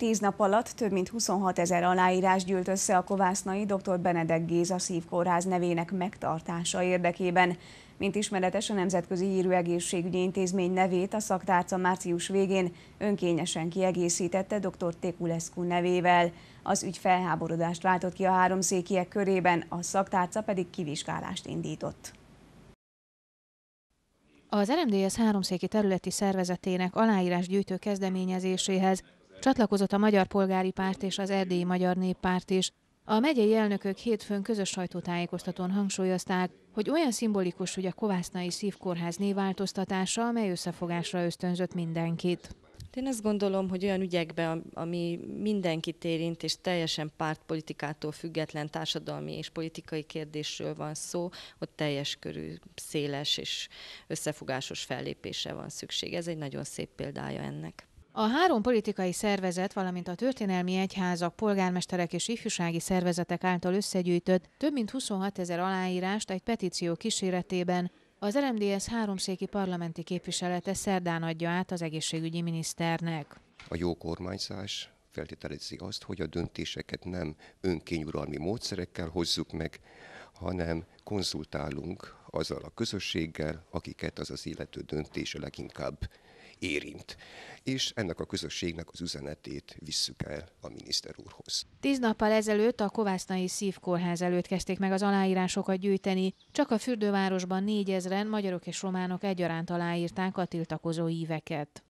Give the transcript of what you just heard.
Tíz nap alatt több mint 26 ezer aláírás gyűlt össze a Kovásznai dr. Benedek Géza szívkórház nevének megtartása érdekében. Mint ismeretes, a Nemzetközi Hírű Egészségügyi Intézmény nevét a szaktárca március végén önkényesen kiegészítette dr. Tékulescu nevével. Az ügy felháborodást váltott ki a háromszékiek körében, a szaktárca pedig kivizsgálást indított. Az RMDS háromszéki területi szervezetének aláírás gyűjtő kezdeményezéséhez Csatlakozott a Magyar Polgári Párt és az Erdélyi Magyar Néppárt is. A megyei elnökök hétfőn közös sajtótájékoztatón hangsúlyozták, hogy olyan szimbolikus, hogy a Kovásznai Szívkórház névváltoztatása, amely összefogásra ösztönzött mindenkit. Én azt gondolom, hogy olyan ügyekben, ami mindenkit érint, és teljesen pártpolitikától független társadalmi és politikai kérdésről van szó, ott teljes körű, széles és összefogásos fellépése van szükség. Ez egy nagyon szép példája ennek. A három politikai szervezet, valamint a történelmi egyházak, polgármesterek és ifjúsági szervezetek által összegyűjtött több mint 26 ezer aláírást egy petíció kíséretében az RMDS háromszéki parlamenti képviselete szerdán adja át az egészségügyi miniszternek. A jó kormányzás feltételezi azt, hogy a döntéseket nem önkényuralmi módszerekkel hozzuk meg, hanem konzultálunk azzal a közösséggel, akiket az az illető döntése leginkább érint. És ennek a közösségnek az üzenetét visszük el a miniszter úrhoz. Tíz nappal ezelőtt a Kovásznai Szívkórház előtt kezdték meg az aláírásokat gyűjteni. Csak a fürdővárosban négyezren magyarok és románok egyaránt aláírták a tiltakozó íveket.